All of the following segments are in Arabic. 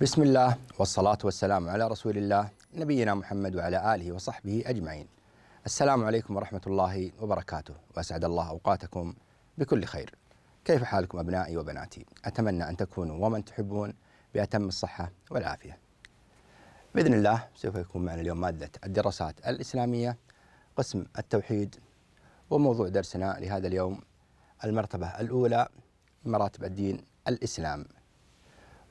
بسم الله والصلاة والسلام على رسول الله نبينا محمد وعلى آله وصحبه أجمعين السلام عليكم ورحمة الله وبركاته وأسعد الله أوقاتكم بكل خير كيف حالكم أبنائي وبناتي أتمنى أن تكونوا ومن تحبون بأتم الصحة والعافية بإذن الله سوف يكون معنا اليوم مادة الدراسات الإسلامية قسم التوحيد وموضوع درسنا لهذا اليوم المرتبة الأولى مراتب الدين الإسلام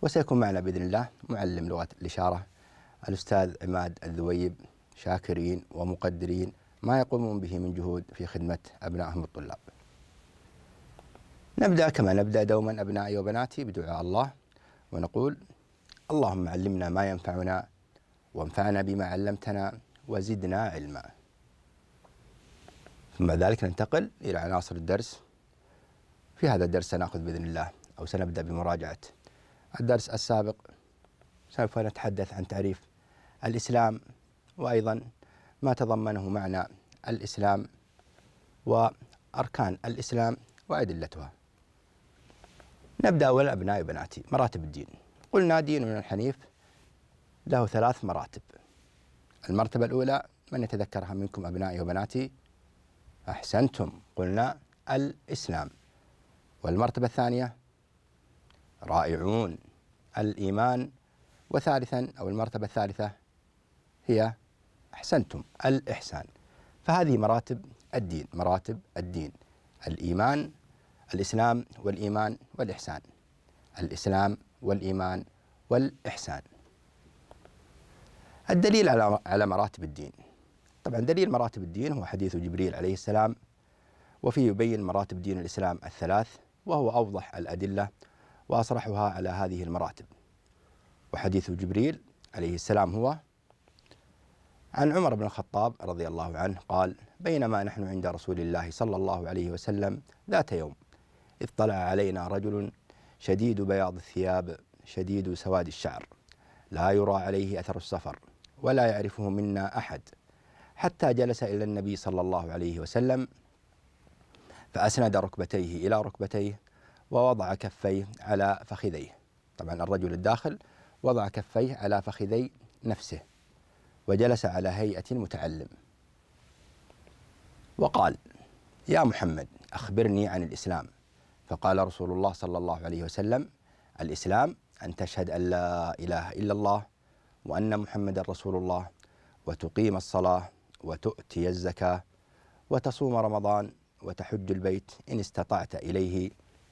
وسيكون معنا باذن الله معلم لغه الاشاره الاستاذ عماد الذويب شاكرين ومقدرين ما يقومون به من جهود في خدمه ابنائهم الطلاب. نبدا كما نبدا دوما ابنائي وبناتي بدعاء الله ونقول اللهم علمنا ما ينفعنا وانفعنا بما علمتنا وزدنا علما. ثم بعد ذلك ننتقل الى عناصر الدرس. في هذا الدرس سناخذ باذن الله او سنبدا بمراجعه الدرس السابق سوف نتحدث عن تعريف الإسلام وأيضا ما تضمنه معنى الإسلام وأركان الإسلام وأدلتها نبدأ أولا أبنائي وبناتي مراتب الدين قلنا ديننا الحنيف له ثلاث مراتب المرتبة الأولى من يتذكرها منكم أبنائي وبناتي أحسنتم قلنا الإسلام والمرتبة الثانية رائعون الإيمان وثالثا أو المرتبة الثالثة هي أحسنتم الإحسان فهذه مراتب الدين مراتب الدين الإيمان الإسلام والإيمان والإحسان الإسلام والإيمان والإحسان الدليل على على مراتب الدين طبعا دليل مراتب الدين هو حديث جبريل عليه السلام وفيه يبين مراتب دين الإسلام الثلاث وهو أوضح الأدلة وأصرحها على هذه المراتب وحديث جبريل عليه السلام هو عن عمر بن الخطاب رضي الله عنه قال بينما نحن عند رسول الله صلى الله عليه وسلم ذات يوم إذ طلع علينا رجل شديد بياض الثياب شديد سواد الشعر لا يرى عليه أثر السفر ولا يعرفه منا أحد حتى جلس إلى النبي صلى الله عليه وسلم فأسند ركبتيه إلى ركبتيه ووضع كفيه على فخذيه طبعا الرجل الداخل وضع كفيه على فخذي نفسه وجلس على هيئة المتعلم وقال يا محمد أخبرني عن الإسلام فقال رسول الله صلى الله عليه وسلم الإسلام أن تشهد أن لا إله إلا الله وأن محمد رسول الله وتقيم الصلاة وتؤتي الزكاة وتصوم رمضان وتحج البيت إن استطعت إليه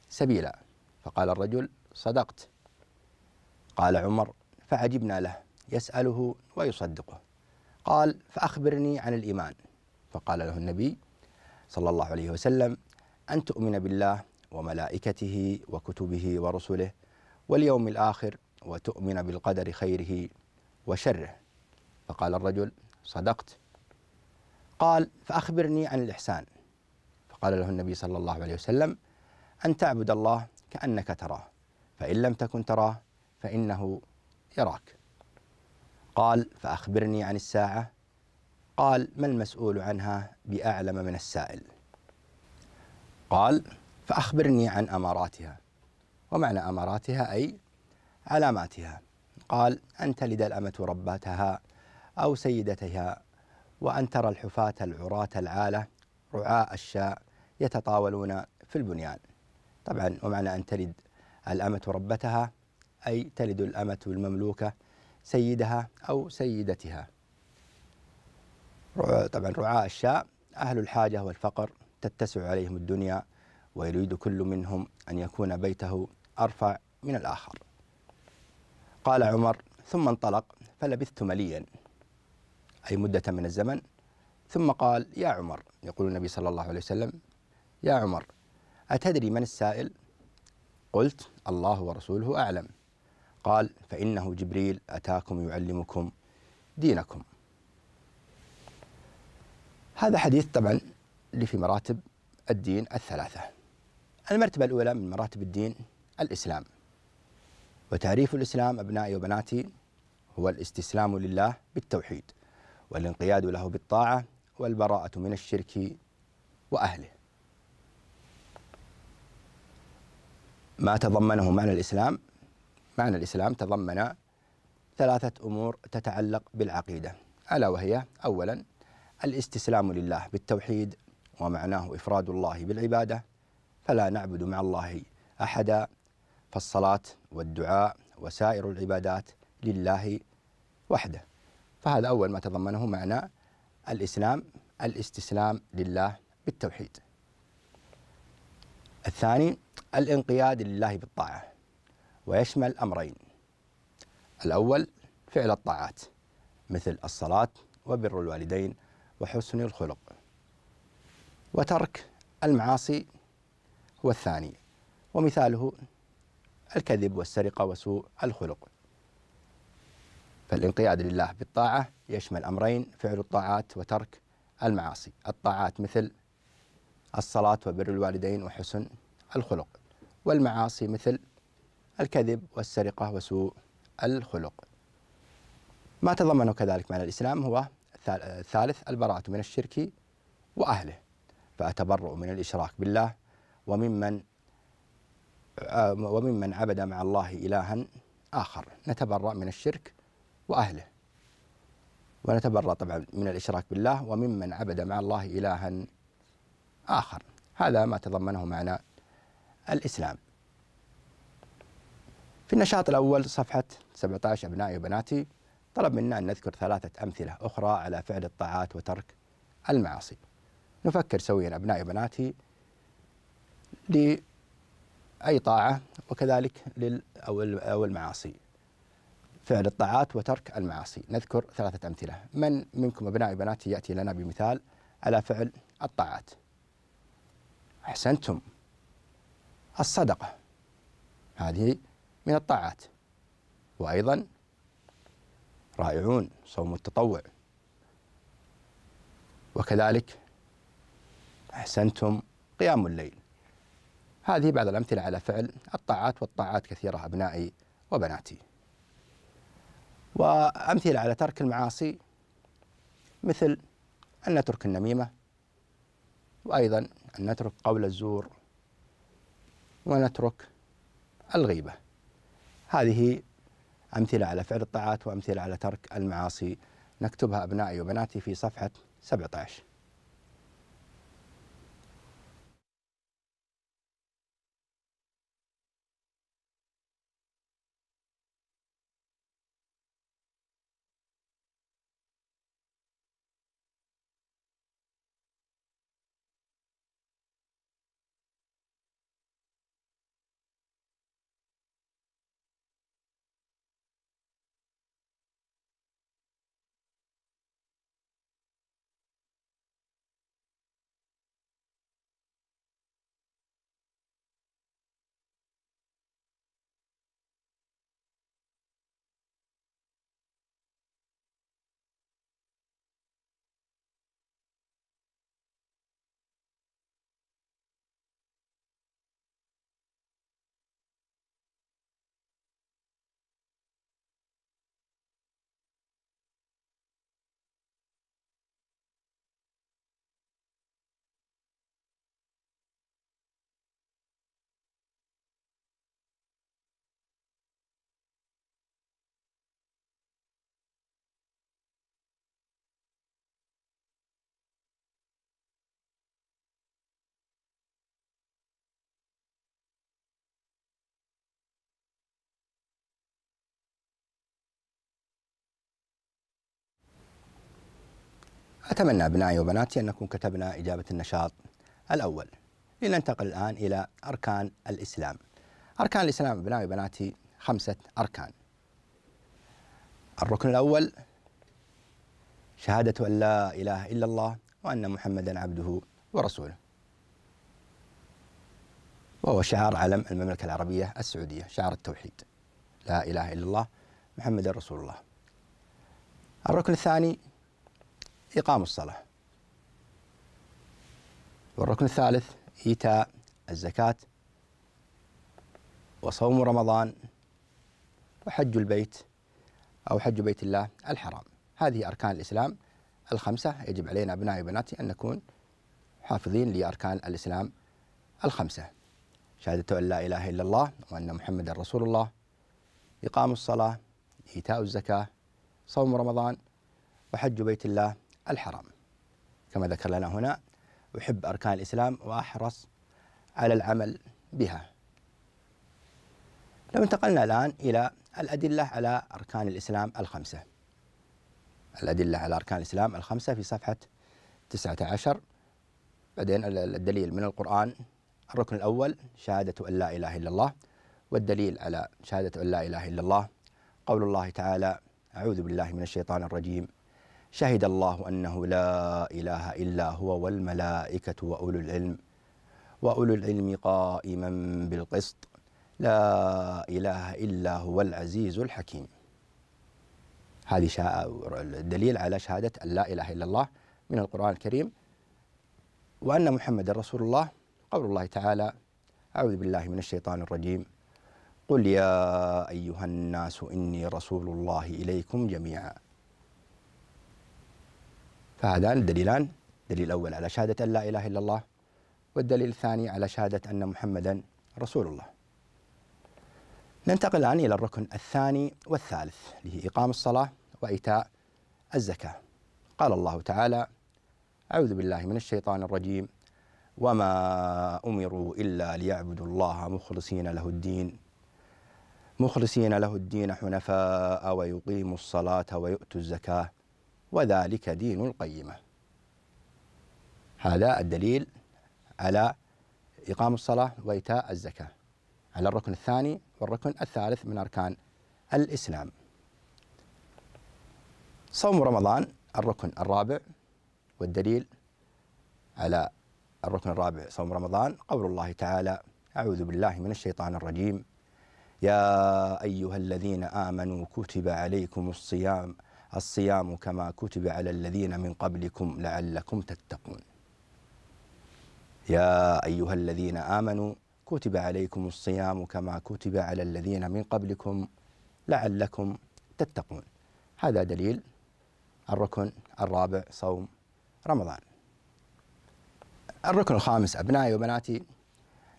سبيلا فقال الرجل صدقت قال عمر فعجبنا له يسأله ويصدقه قال فأخبرني عن الإيمان فقال له النبي صلى الله عليه وسلم أن تؤمن بالله وملائكته وكتبه ورسله واليوم الآخر وتؤمن بالقدر خيره وشره فقال الرجل صدقت قال فأخبرني عن الإحسان فقال له النبي صلى الله عليه وسلم أن تعبد الله كأنك تراه فإن لم تكن تراه فإنه يراك قال فأخبرني عن الساعة قال ما المسؤول عنها بأعلم من السائل قال فأخبرني عن أماراتها ومعنى أماراتها أي علاماتها قال أن تلد الأمة رباتها أو سيدتها وأن ترى الحفاة العراة العالة رعاء الشاء يتطاولون في البنيان طبعا ومعنى أن تلد الأمة ربتها أي تلد الأمة المملوكة سيدها أو سيدتها طبعا رعاء الشاء أهل الحاجة والفقر تتسع عليهم الدنيا ويريد كل منهم أن يكون بيته أرفع من الآخر قال عمر ثم انطلق فلبثت مليا أي مدة من الزمن ثم قال يا عمر يقول النبي صلى الله عليه وسلم يا عمر أتدري من السائل؟ قلت الله ورسوله أعلم قال فإنه جبريل أتاكم يعلمكم دينكم هذا حديث طبعا اللي في مراتب الدين الثلاثة المرتبة الأولى من مراتب الدين الإسلام وتعريف الإسلام أبنائي وبناتي هو الاستسلام لله بالتوحيد والانقياد له بالطاعة والبراءة من الشرك وأهله ما تضمنه معنى الإسلام معنى الإسلام تضمن ثلاثة أمور تتعلق بالعقيدة ألا وهي أولا الاستسلام لله بالتوحيد ومعناه إفراد الله بالعبادة فلا نعبد مع الله أحدا فالصلاة والدعاء وسائر العبادات لله وحده فهذا أول ما تضمنه معنى الإسلام الاستسلام لله بالتوحيد الثاني الانقياد لله بالطاعة ويشمل أمرين الأول فعل الطاعات مثل الصلاة وبر الوالدين وحسن الخلق وترك المعاصي هو الثاني ومثاله الكذب والسرقة وسوء الخلق فالانقياد لله بالطاعة يشمل أمرين فعل الطاعات وترك المعاصي الطاعات مثل الصلاة وبر الوالدين وحسن الخلق والمعاصي مثل الكذب والسرقة وسوء الخلق ما تضمنه كذلك معنى الإسلام هو الثالث البراءة من الشرك وأهله فأتبرأ من الإشراك بالله وممن آه، وممن عبد مع الله إلها آخر نتبرأ من الشرك وأهله ونتبرأ طبعا من الإشراك بالله وممن عبد مع الله إلها آخر هذا ما تضمنه معنى الإسلام في النشاط الأول صفحة 17 أبنائي وبناتي طلب منا أن نذكر ثلاثة أمثلة أخرى على فعل الطاعات وترك المعاصي نفكر سويا أبنائي وبناتي لأي طاعة وكذلك لل أو المعاصي فعل الطاعات وترك المعاصي نذكر ثلاثة أمثلة من منكم أبنائي وبناتي يأتي لنا بمثال على فعل الطاعات أحسنتم الصدقة هذه من الطاعات وأيضا رائعون صوم التطوع وكذلك أحسنتم قيام الليل هذه بعض الأمثلة على فعل الطاعات والطاعات كثيرة أبنائي وبناتي وأمثلة على ترك المعاصي مثل أن نترك النميمة وأيضا أن نترك قول الزور ونترك الغيبة هذه أمثلة على فعل الطاعات وأمثلة على ترك المعاصي نكتبها أبنائي وبناتي في صفحة 17 أتمنى أبنائي وبناتي أن نكون كتبنا إجابة النشاط الأول لننتقل الآن إلى أركان الإسلام أركان الإسلام أبنائي وبناتي خمسة أركان الركن الأول شهادة أن لا إله إلا الله وأن محمدا عبده ورسوله وهو شعار علم المملكة العربية السعودية شعار التوحيد لا إله إلا الله محمد رسول الله الركن الثاني إقام الصلاة والركن الثالث إيتاء الزكاة وصوم رمضان وحج البيت أو حج بيت الله الحرام هذه أركان الإسلام الخمسة يجب علينا أبنائي وبناتي أن نكون حافظين لأركان الإسلام الخمسة شهادة أن لا إله إلا الله وأن محمدا رسول الله إقام الصلاة إيتاء الزكاة صوم رمضان وحج بيت الله الحرام كما ذكر لنا هنا أحب أركان الإسلام وأحرص على العمل بها لو انتقلنا الآن إلى الأدلة على أركان الإسلام الخمسة الأدلة على أركان الإسلام الخمسة في صفحة 19 بعدين الدليل من القرآن الركن الأول شهادة أن لا إله إلا الله والدليل على شهادة أن لا إله إلا الله قول الله تعالى أعوذ بالله من الشيطان الرجيم شهد الله أنه لا إله إلا هو والملائكة وأولو العلم وأولو العلم قائما بالقسط لا إله إلا هو العزيز الحكيم هذه الدليل على شهادة أن لا إله إلا الله من القرآن الكريم وأن محمد رسول الله قول الله تعالى أعوذ بالله من الشيطان الرجيم قل يا أيها الناس إني رسول الله إليكم جميعاً فهذان الدليلان الدليل الأول على شهادة أن لا إله إلا الله والدليل الثاني على شهادة أن محمدا رسول الله ننتقل الآن إلى الركن الثاني والثالث اللي هي إقام الصلاة وإيتاء الزكاة قال الله تعالى أعوذ بالله من الشيطان الرجيم وما أمروا إلا ليعبدوا الله مخلصين له الدين مخلصين له الدين حنفاء ويقيموا الصلاة ويؤتوا الزكاة وذلك دين القيمة هذا الدليل على إقام الصلاة وإيتاء الزكاة على الركن الثاني والركن الثالث من أركان الإسلام صوم رمضان الركن الرابع والدليل على الركن الرابع صوم رمضان قول الله تعالى أعوذ بالله من الشيطان الرجيم يا أيها الذين آمنوا كتب عليكم الصيام الصيام كما كتب على الذين من قبلكم لعلكم تتقون يا أيها الذين آمنوا كتب عليكم الصيام كما كتب على الذين من قبلكم لعلكم تتقون هذا دليل الركن الرابع صوم رمضان الركن الخامس أبنائي وبناتي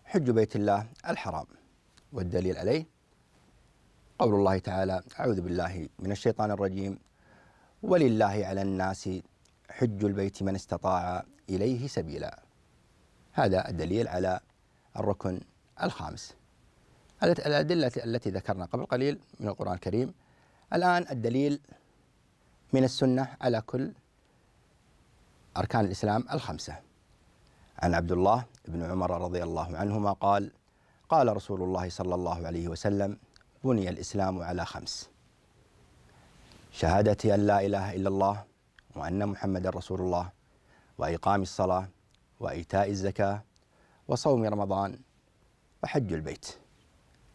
حج بيت الله الحرام والدليل عليه قول الله تعالى أعوذ بالله من الشيطان الرجيم ولله على الناس حج البيت من استطاع إليه سبيلا هذا الدليل على الركن الخامس الأدلة التي ذكرنا قبل قليل من القرآن الكريم الآن الدليل من السنة على كل أركان الإسلام الخمسة عن عبد الله بن عمر رضي الله عنهما قال قال رسول الله صلى الله عليه وسلم بني الإسلام على خمس شهادتي أن لا إله إلا الله وأن محمد رسول الله وإقام الصلاة وإيتاء الزكاة وصوم رمضان وحج البيت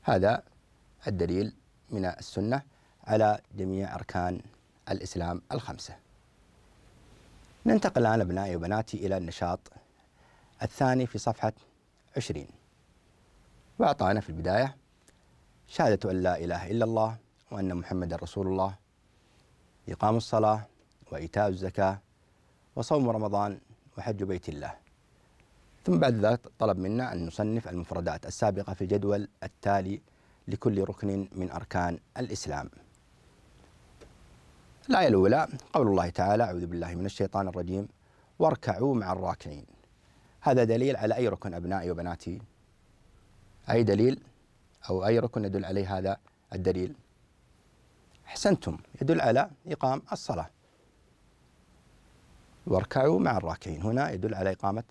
هذا الدليل من السنة على جميع أركان الإسلام الخمسة ننتقل الآن أبنائي وبناتي إلى النشاط الثاني في صفحة 20 وأعطانا في البداية شهادة أن لا إله إلا الله وأن محمد رسول الله إقام الصلاة وإيتاء الزكاة وصوم رمضان وحج بيت الله ثم بعد ذلك طلب منا أن نصنف المفردات السابقة في الجدول التالي لكل ركن من أركان الإسلام الآية الأولى قول الله تعالى أعوذ بالله من الشيطان الرجيم واركعوا مع الراكعين هذا دليل على أي ركن أبنائي وبناتي أي دليل أو أي ركن يدل عليه هذا الدليل أحسنتم يدل على إقام الصلاة واركعوا مع الراكعين هنا يدل على إقامة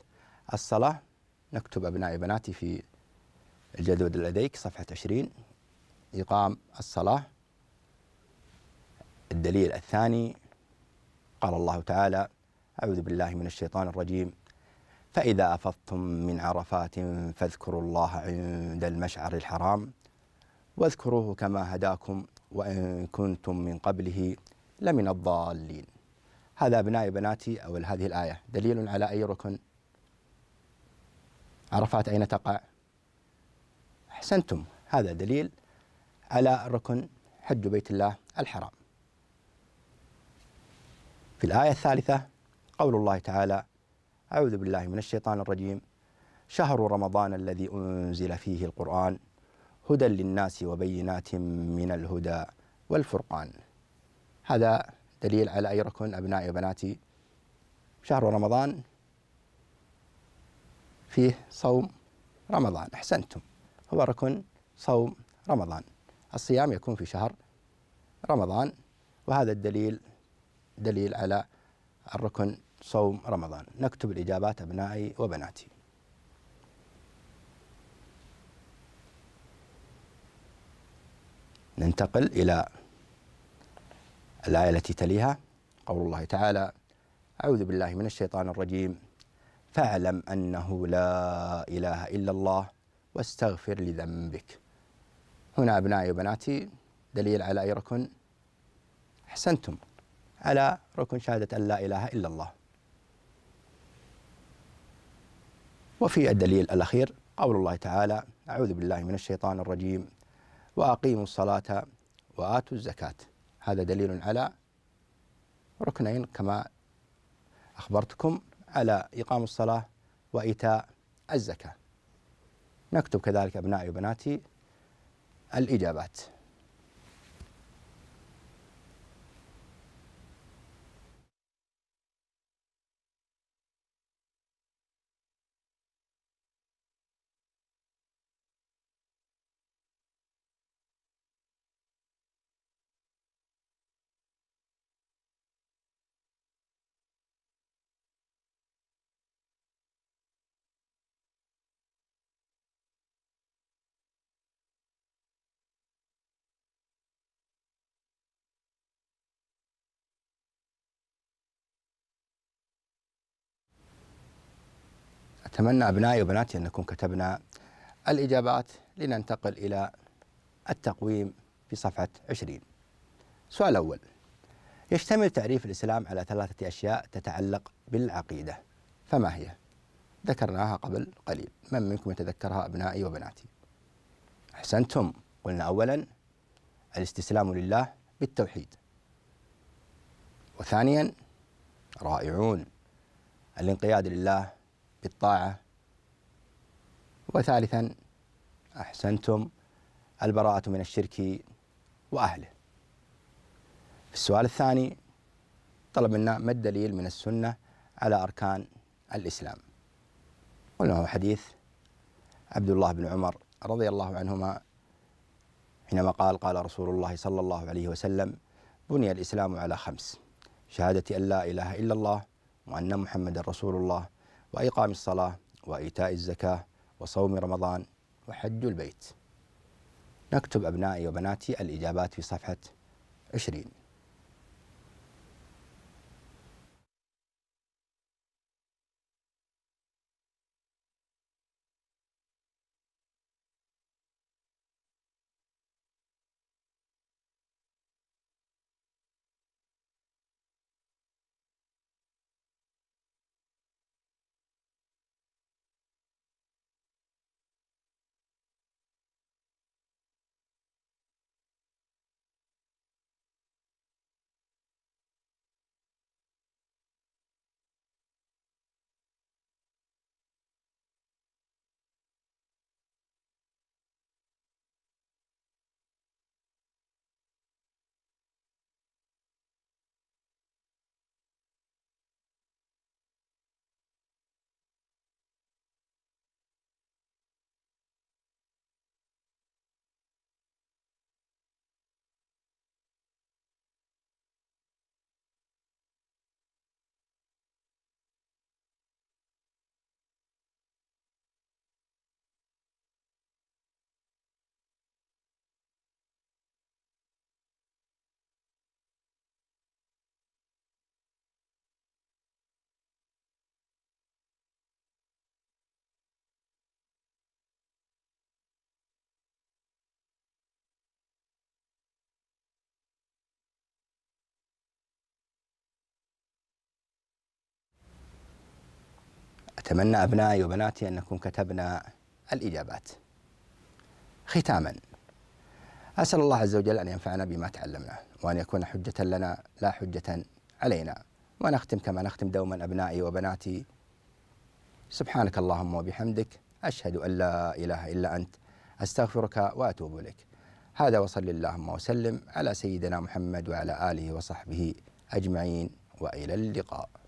الصلاة نكتب أبنائي بناتي في الجدول لديك صفحة 20 إقام الصلاة الدليل الثاني قال الله تعالى أعوذ بالله من الشيطان الرجيم فإذا أفضتم من عرفات فاذكروا الله عند المشعر الحرام واذكروه كما هداكم وإن كنتم من قبله لمن الضالين هذا أبنائي بناتي أو هذه الآية دليل على أي ركن عرفات أين تقع أحسنتم هذا دليل على ركن حج بيت الله الحرام في الآية الثالثة قول الله تعالى أعوذ بالله من الشيطان الرجيم شهر رمضان الذي أنزل فيه القرآن هدى للناس وبينات من الهدى والفرقان هذا دليل على ركن أبنائي وبناتي شهر رمضان فيه صوم رمضان أحسنتم هو ركن صوم رمضان الصيام يكون في شهر رمضان وهذا الدليل دليل على الركن صوم رمضان نكتب الإجابات أبنائي وبناتي ننتقل إلى الآية التي تليها قول الله تعالى أعوذ بالله من الشيطان الرجيم فاعلم أنه لا إله إلا الله واستغفر لذنبك هنا أبنائي وبناتي دليل على أي ركن أحسنتم على ركن شهادة أن لا إله إلا الله وفي الدليل الأخير قول الله تعالى أعوذ بالله من الشيطان الرجيم وأقيموا الصلاة وآتوا الزكاة هذا دليل على ركنين كما أخبرتكم على إقام الصلاة وإيتاء الزكاة نكتب كذلك أبنائي وبناتي الإجابات أتمنى أبنائي وبناتي أن نكون كتبنا الإجابات لننتقل إلى التقويم في صفحة 20 سؤال أول يشتمل تعريف الإسلام على ثلاثة أشياء تتعلق بالعقيدة فما هي؟ ذكرناها قبل قليل من منكم يتذكرها أبنائي وبناتي أحسنتم قلنا أولا الاستسلام لله بالتوحيد وثانيا رائعون الانقياد لله بالطاعة وثالثا أحسنتم البراءة من الشرك وأهله في السؤال الثاني طلب منا ما الدليل من السنة على أركان الإسلام قلنا هو حديث عبد الله بن عمر رضي الله عنهما حينما قال قال رسول الله صلى الله عليه وسلم بني الإسلام على خمس شهادة أن لا إله إلا الله وأن محمد رسول الله وإقام الصلاة وإيتاء الزكاة وصوم رمضان وحج البيت نكتب أبنائي وبناتي الإجابات في صفحة 20 أتمنى أبنائي وبناتي أن نكون كتبنا الإجابات ختاما أسأل الله عز وجل أن ينفعنا بما تعلمنا وأن يكون حجة لنا لا حجة علينا ونختم كما نختم دوما أبنائي وبناتي سبحانك اللهم وبحمدك أشهد أن لا إله إلا أنت أستغفرك وأتوب إليك هذا وصل اللهم وسلم على سيدنا محمد وعلى آله وصحبه أجمعين وإلى اللقاء